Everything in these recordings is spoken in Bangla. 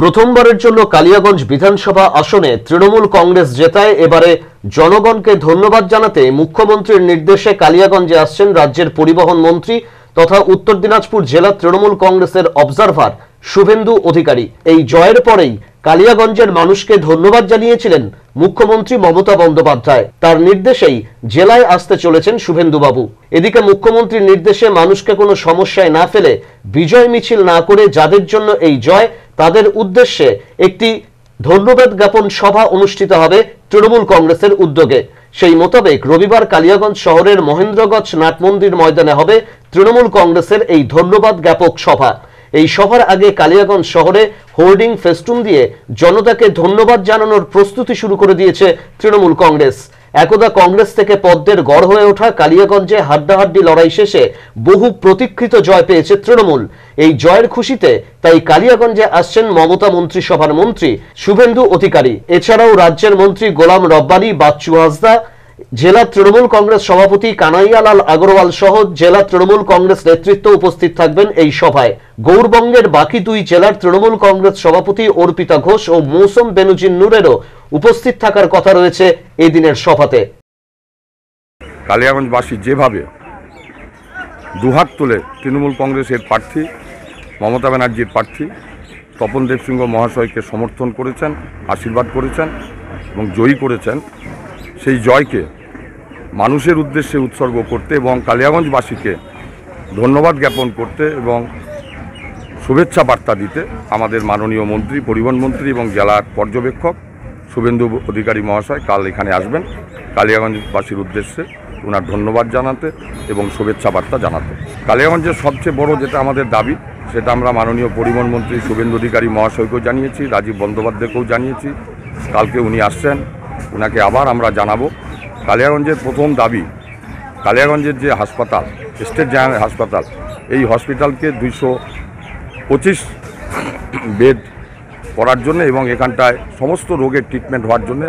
প্রথমবারের জন্য কালিয়াগঞ্জ বিধানসভা আসনে তৃণমূল কংগ্রেস জেতায় এবারে জনগণকে ধন্যবাদ জানাতে মুখ্যমন্ত্রীর নির্দেশে কালিয়াগঞ্জে আসছেন রাজ্যের পরিবহন মন্ত্রী তথা উত্তর দিনাজপুর জেলা তৃণমূল কংগ্রেসের অবজারভার শুভেন্দু অধিকারী এই জয়ের পরেই কালিয়াগঞ্জের মানুষকে ধন্যবাদ জানিয়েছিলেন মুখ্যমন্ত্রী মমতা বন্দ্যোপাধ্যায় তার নির্দেশেই জেলায় আসতে চলেছেন শুভেন্দুবাবু এদিকে মুখ্যমন্ত্রীর নির্দেশে মানুষকে কোনো সমস্যায় না ফেলে বিজয় মিছিল না করে যাদের জন্য এই জয় তাদের উদ্দেশ্যে একটি ধন্যবাদ জ্ঞাপন সভা অনুষ্ঠিত হবে তৃণমূল কংগ্রেসের উদ্যোগে সেই মোতাবেক রবিবার কালিয়াগঞ্জ শহরের মহেন্দ্রগঞ্জ নাটমন্দির ময়দানে হবে তৃণমূল কংগ্রেসের এই ধন্যবাদ জ্ঞাপক সভা এই সভার আগে কালিয়াগঞ্জ শহরে হোর্ডিং ফেস্টুন দিয়ে জনতাকে ধন্যবাদ জানানোর প্রস্তুতি শুরু করে দিয়েছে তৃণমূল কংগ্রেস একদা কংগ্রেস থেকে পদ্মের গড় হয়ে ওঠা কালিয়াগঞ্জে হাড্ডাহাড্ডি লড়াই শেষে বহু প্রতীক্ষিত জয় পেয়েছে তৃণমূল এই জয়ের খুশিতে তাই কালিয়াগঞ্জে আসছেন মমতা মন্ত্রিসভার মন্ত্রী শুভেন্দু অধিকারী এছাড়াও রাজ্যের মন্ত্রী গোলাম রব্বানি বাচ্চু হাসদা জেলা তৃণমূল কংগ্রেস সভাপতি কানাইয়ালাল আগরওয়াল সহ জেলা তৃণমূল কংগ্রেস নেতৃত্ব উপস্থিত থাকবেন এই সভায় গৌরবঙ্গের বাকি দুই জেলার তৃণমূল কংগ্রেস সভাপতি অর্পিতা ঘোষ ও মৌসুম বেনুজিন নূরেরও উপস্থিত থাকার কথা রয়েছে এদিনের সভাতে কালিয়াগঞ্জবাসী যেভাবে দুহাত তুলে তৃণমূল কংগ্রেসের প্রার্থী মমতা ব্যানার্জির প্রার্থী তপন দেবসিংহ মহাশয়কে সমর্থন করেছেন আশীর্বাদ করেছেন এবং জয়ী করেছেন সেই জয়কে মানুষের উদ্দেশ্যে উৎসর্গ করতে এবং কালিয়াগঞ্জবাসীকে ধন্যবাদ জ্ঞাপন করতে এবং শুভেচ্ছা বার্তা দিতে আমাদের মাননীয় মন্ত্রী পরিবহন মন্ত্রী এবং জেলার পর্যবেক্ষক শুভেন্দু অধিকারী মহাশয় কাল এখানে আসবেন কালিয়াগঞ্জবাসীর উদ্দেশ্যে ওনার ধন্যবাদ জানাতে এবং শুভেচ্ছা বার্তা জানাতে কালিয়াগঞ্জের সবচেয়ে বড় যেটা আমাদের দাবি সেটা আমরা মাননীয় পরিবহন মন্ত্রী শুভেন্দু অধিকারী মহাশয়কেও জানিয়েছি রাজীব বন্দ্যোপাধ্যায়কেও জানিয়েছি কালকে উনি আসছেন ওনাকে আবার আমরা জানাবো কালিয়াগঞ্জের প্রথম দাবি কালিয়াগঞ্জের যে হাসপাতাল স্টেট জেনারেল হাসপাতাল এই হসপিটালকে দুইশো পঁচিশ বেড করার জন্য এবং এখানটায় সমস্ত রোগের ট্রিটমেন্ট হওয়ার জন্য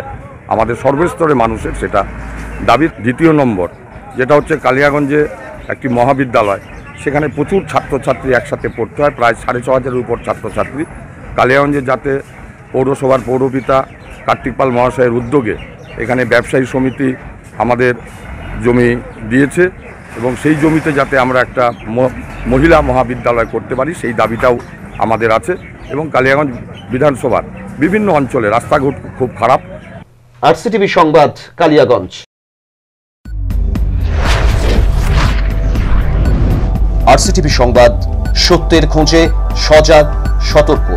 আমাদের সর্বস্তরে মানুষের সেটা দাবি দ্বিতীয় নম্বর যেটা হচ্ছে কালিয়াগঞ্জে একটি মহাবিদ্যালয় সেখানে প্রচুর ছাত্রছাত্রী একসাথে পড়তে হয় প্রায় সাড়ে ছ হাজারের উপর ছাত্রছাত্রী কালিয়াগঞ্জে যাতে পৌরসভার পৌরপিতা কার্তিক পাল মহাশয়ের উদ্যোগে এখানে ব্যবসায়ী সমিতি আমাদের জমি দিয়েছে এবং সেই জমিতে যাতে আমরা একটা মহিলা মহাবিদ্যালয় করতে পারি সেই দাবিটাও আমাদের আছে এবং কালিয়াগঞ্জ বিধানসভার বিভিন্ন অঞ্চলে রাস্তাঘাট খুব খারাপ আর সিটিভি সংবাদ কালিয়াগঞ্জ আর সিটিভি সংবাদ সত্যের খোঁজে সজাগ সতর্ক